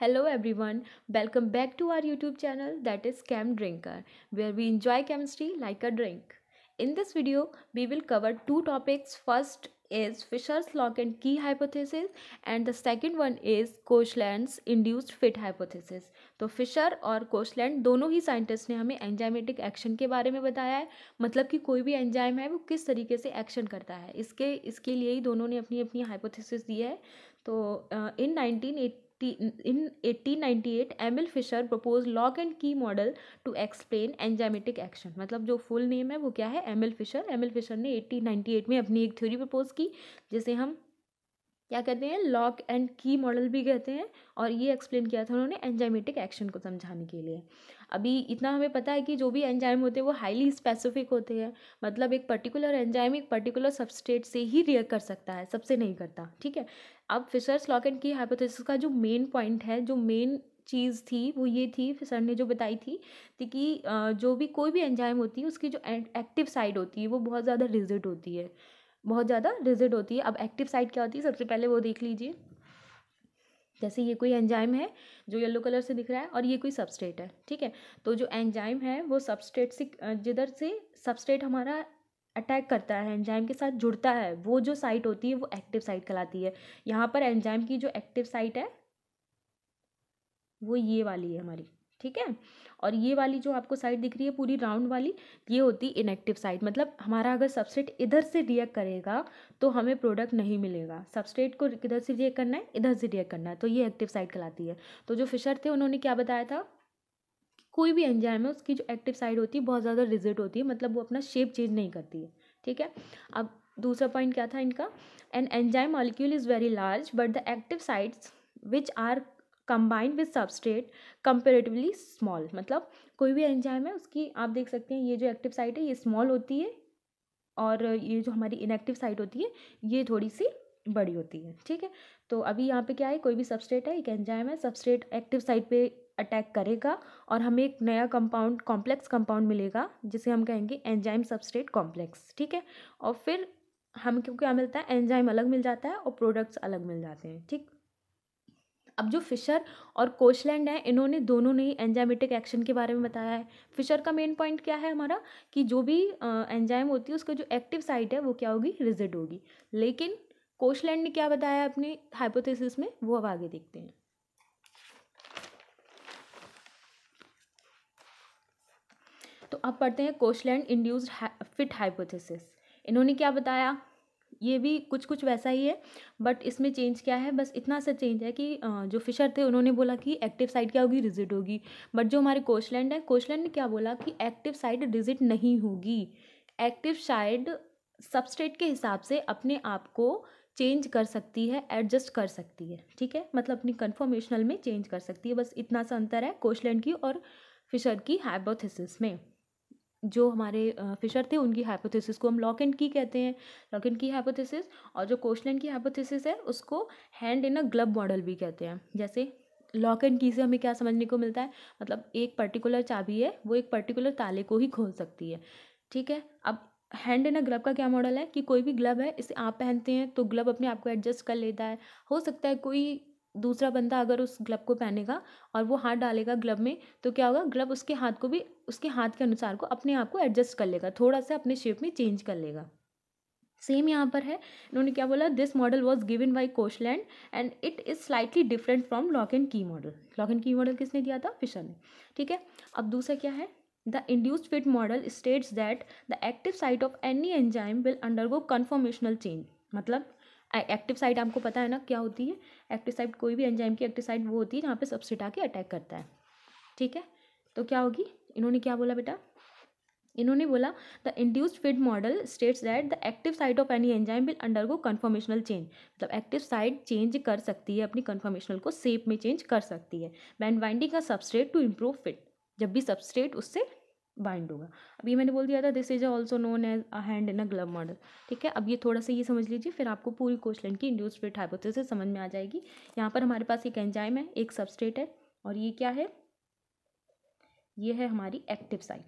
hello everyone welcome back to our YouTube channel that is chem drinker where we enjoy chemistry like a drink in this video we will cover two topics first is Fischer's lock and key hypothesis and the second one is Koshland induced fit hypothesis तो Fischer और Koshland दोनों ही scientist ने हमें enzymatic action के बारे में बताया है मतलब कि कोई भी एंजाइम है वो किस तरीके से एक्शन करता है इसके इसके लिए ही दोनों ने अपनी अपनी हाइपोथेसिस दी है तो in nineteen eight in 1898 Emil Fischer propose lock and key model to explain enzymatic action मतलब जो फुल नेम है वो क्या है एमिल फिशर एमिल फिशर ने 1898 में अपनी एक थ्योरी प्रपोज की जिसे हम क्या कहते हैं लॉक एंड की मॉडल भी कहते हैं और ये एक्सप्लेन किया था उन्होंने एंजाइमेटिक एक्शन को समझाने के लिए अभी इतना हमें पता है कि जो भी एंजाइम होते हैं वो हाईली स्पेसिफिक होते हैं मतलब एक पर्टिकुलर एंजाइम एक पर्टिकुलर सबस्टेट से ही रिएक्ट कर सकता है सबसे नहीं करता ठीक है अब Fischer's lock and key hypothesis का जो मेन पॉइंट है जो मेन चीज़ थी वो ये थी सर ने जो बताई थी कि जो भी कोई भी एंजाइम होती है उसकी जो एक्टिव साइड होती है वो बहुत ज़्यादा रिजिड होती है बहुत ज़्यादा रिजिड होती है अब एक्टिव साइट क्या होती है सबसे पहले वो देख लीजिए जैसे ये कोई एंजाइम है जो येलो कलर से दिख रहा है और ये कोई सबस्टेट है ठीक है तो जो एंजाइम है वो सबस्टेट से जिधर से सबस्टेट हमारा अटैक करता है एंजाइम के साथ जुड़ता है वो जो साइट होती है वो एक्टिव साइट कहलाती है यहाँ पर एंजाइम की जो एक्टिव साइट है वो ये वाली है हमारी ठीक है और ये वाली जो आपको साइड दिख रही है पूरी राउंड वाली ये होती है इनएक्टिव साइड मतलब हमारा अगर सबस्ट्रेट इधर से रिएक्ट करेगा तो हमें प्रोडक्ट नहीं मिलेगा सबस्ट्रेट को किधर से रिएक्ट करना है इधर से रिएक्ट करना है तो ये एक्टिव साइड कहलाती है तो जो फिशर थे उन्होंने क्या बताया था कोई भी एंजाइम है उसकी जो एक्टिव साइड होती है बहुत ज़्यादा रिजिट होती है मतलब वो अपना शेप चेंज नहीं करती है ठीक है अब दूसरा पॉइंट क्या था इनका an enzyme molecule is very large but the active sites which are combined with substrate comparatively small मतलब कोई भी एंजाइम है उसकी आप देख सकते हैं ये जो एक्टिव साइट है ये स्मॉल होती है और ये जो हमारी इनएक्टिव साइट होती है ये थोड़ी सी बड़ी होती है ठीक है तो अभी यहाँ पे क्या है कोई भी सबस्ट्रेट है एक एंजाइम है सबस्ट्रेट एक्टिव साइट पे अटैक करेगा और हमें एक नया कंपाउंड कॉम्प्लेक्स कंपाउंड मिलेगा जिसे हम कहेंगे एंजाइम सबस्ट्रेट कॉम्प्लेक्स ठीक है और फिर हम क्यों क्या मिलता है एंजाइम अलग मिल जाता है और प्रोडक्ट्स अलग मिल जाते हैं ठीक अब जो फिशर और कोशलैंड है इन्होंने दोनों ने एंजाइमेटिक एक्शन के बारे में बताया है फिशर का मेन पॉइंट क्या है हमारा कि जो भी एंजाइम होती है उसका जो एक्टिव साइट है वो क्या होगी रिजिड होगी लेकिन कोशलैंड ने क्या बताया अपनी हाइपोथेसिस में वो अब आगे देखते हैं तो अब पढ़ते हैं कोशलैंड इंड्यूस्ड फिट हाइपोथेसिस इन्होंने क्या बताया ये भी कुछ कुछ वैसा ही है बट इसमें चेंज क्या है बस इतना सा चेंज है कि जो फिशर थे उन्होंने बोला कि एक्टिव साइड क्या होगी रिजिट होगी बट जो हमारे कोचलैंड है कोचलैंड ने क्या बोला कि एक्टिव साइड रिजिट नहीं होगी एक्टिव साइड सबस्टेट के हिसाब से अपने आप को चेंज कर सकती है एडजस्ट कर सकती है ठीक है मतलब अपनी कन्फर्मेशनल में चेंज कर सकती है बस इतना सा अंतर है कोचलैंड की और फिशर की हाइपोथेसिस में जो हमारे फिशर थे उनकी हाइपोथेसिस को हम लॉक एंड की कहते हैं लॉक एंड की हाइपोथेसिस और जो कोशलैंड की हाइपोथेसिस है उसको hand in a glove model भी कहते हैं जैसे लॉक एंड की से हमें क्या समझने को मिलता है मतलब एक पर्टिकुलर चाबी है वो एक पर्टिकुलर ताले को ही खोल सकती है ठीक है अब हैंड एंड ग्लब का क्या मॉडल है कि कोई भी ग्लब है इसे आप पहनते हैं तो ग्लब अपने आप को एडजस्ट कर लेता है हो सकता है कोई दूसरा बंदा अगर उस ग्लब को पहनेगा और वो हाथ डालेगा ग्लब में तो क्या होगा ग्लब उसके हाथ को भी उसके हाथ के अनुसार को अपने आप को एडजस्ट कर लेगा थोड़ा सा अपने शेप में चेंज कर लेगा सेम यहाँ पर है इन्होंने क्या बोला this model was given by Koshland and it is slightly different from lock and key model lock and key model किसने दिया था फिशर ने ठीक है अब दूसरा क्या है the fit model states that the active active of any enzyme will undergo conformational change मतलब एक्टिव साइट आपको पता है ना क्या होती है एक्टिव साइट कोई भी एंजाइम की एक्टिव साइट वो होती है जहाँ पे सब्सिट के अटैक करता है ठीक है तो क्या होगी इन्होंने क्या बोला बेटा इन्होंने बोला the induced fit model states that the active site of any enzyme will undergo conformational change मतलब एक्टिव साइट चेंज कर सकती है अपनी कन्फर्मेशनल को सेप में चेंज कर सकती है बैंड बाइंडिंग का सबस्ट्रेट टू इम्प्रूव फिट जब भी सबस्ट्रेट उससे बाइंड होगा अब ये मैंने बोल दिया था this is also known as a hand in a glove model ठीक है अब ये थोड़ा सा ये समझ लीजिए फिर आपको पूरी क्वेश्चन की इंड्यूस फिट हाइपोथेसिस समझ में आ जाएगी यहाँ पर हमारे पास एक एंजाइम है एक सबस्टेट है और ये क्या है ये है हमारी एक्टिव साइट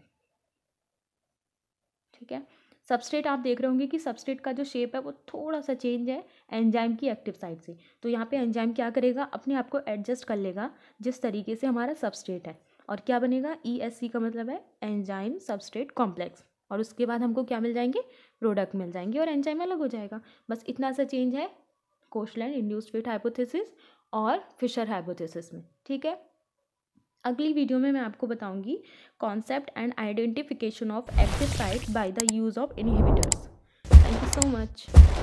ठीक है सबस्ट्रेट आप देख रहे होंगे कि सबस्टेट का जो शेप है वो थोड़ा सा चेंज है एंजाइम की एक्टिव साइड से तो यहाँ पे एंजाइम क्या करेगा अपने आप को एडजस्ट कर लेगा जिस तरीके से हमारा सबस्टेट है और क्या बनेगा ई एस सी का मतलब है एंजाइम सबस्ट्रेट कॉम्प्लेक्स और उसके बाद हमको क्या मिल जाएंगे प्रोडक्ट मिल जाएंगे और एंजाइम अलग हो जाएगा बस इतना सा चेंज है कोशलैंड इंड्यूस्ड फिट हाइपोथेसिस और फिशर हाइपोथेसिस में ठीक है अगली वीडियो में मैं आपको बताऊंगी concept and identification of exercise by the use of inhibitors thank you so much